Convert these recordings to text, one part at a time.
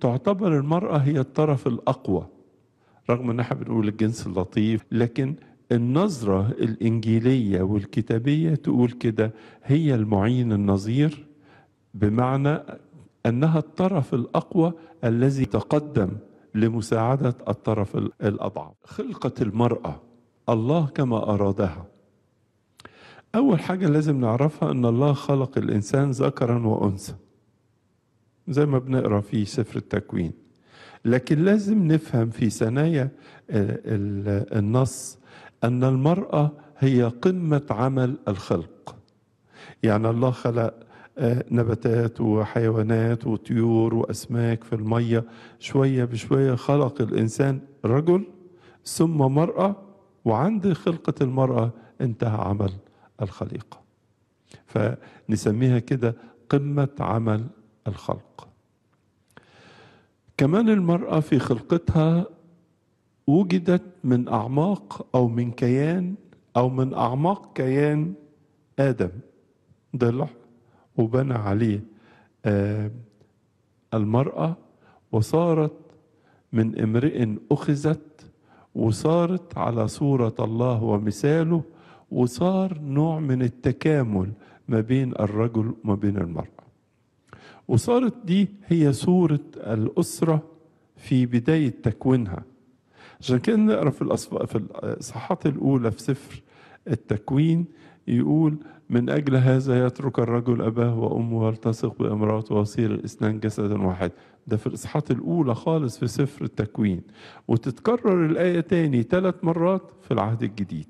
تعتبر المرأة هي الطرف الأقوى رغم ان احنا بنقول الجنس اللطيف لكن النظرة الإنجيلية والكتابية تقول كده هي المعين النظير بمعنى أنها الطرف الأقوى الذي تقدم لمساعدة الطرف الأضعف خلقة المرأة الله كما أرادها أول حاجة لازم نعرفها أن الله خلق الإنسان ذكرا وأنثى زي ما بنقرا في سفر التكوين لكن لازم نفهم في ثنايا النص ان المراه هي قمه عمل الخلق يعني الله خلق آه، نباتات وحيوانات وطيور واسماك في الميه شويه بشويه خلق الانسان رجل ثم مراه وعند خلقه المراه انتهى عمل الخليقه فنسميها كده قمه عمل الخلق كمان المرأة في خلقتها وجدت من أعماق أو من كيان أو من أعماق كيان آدم ضلع وبنى عليه آه، المرأة وصارت من امرئ أخذت وصارت على صورة الله ومثاله وصار نوع من التكامل ما بين الرجل وما بين المرأة وصارت دي هي صورة الأسرة في بداية تكوينها عشان كده نقرا في في الصحات الأولى في سفر التكوين يقول من أجل هذا يترك الرجل أباه وأمه ويلتصق بامرأته ويصير الإثنان جسدا واحد ده في الإصحاحات الأولى خالص في سفر التكوين وتتكرر الآية تاني ثلاث مرات في العهد الجديد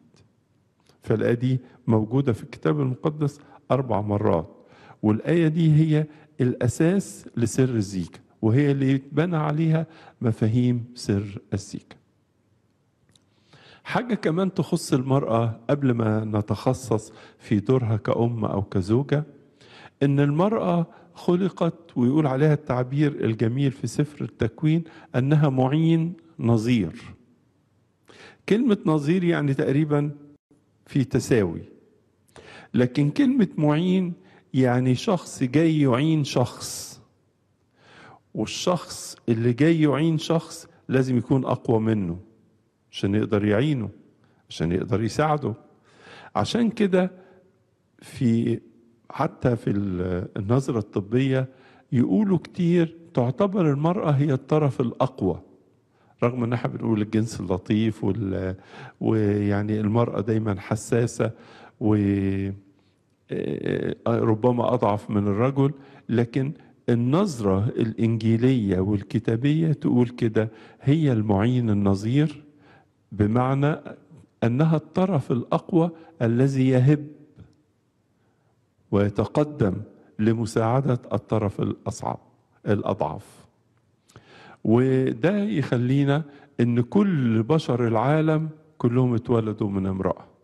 فالآية دي موجودة في الكتاب المقدس أربع مرات والآية دي هي الأساس لسر الزيكا وهي اللي يتبنى عليها مفاهيم سر الزيكا حاجة كمان تخص المرأة قبل ما نتخصص في دورها كأم أو كزوجة إن المرأة خلقت ويقول عليها التعبير الجميل في سفر التكوين أنها معين نظير كلمة نظير يعني تقريبا في تساوي لكن كلمة معين يعني شخص جاي يعين شخص والشخص اللي جاي يعين شخص لازم يكون اقوى منه عشان يقدر يعينه عشان يقدر يساعده عشان كده في حتى في النظرة الطبية يقولوا كتير تعتبر المرأة هي الطرف الأقوى رغم ان احنا بنقول الجنس اللطيف وال... ويعني المرأة دايما حساسة و آه، آه، ربما اضعف من الرجل لكن النظره الانجيليه والكتابيه تقول كده هي المعين النظير بمعنى انها الطرف الاقوى الذي يهب ويتقدم لمساعده الطرف الاصعب الاضعف وده يخلينا ان كل بشر العالم كلهم اتولدوا من امراه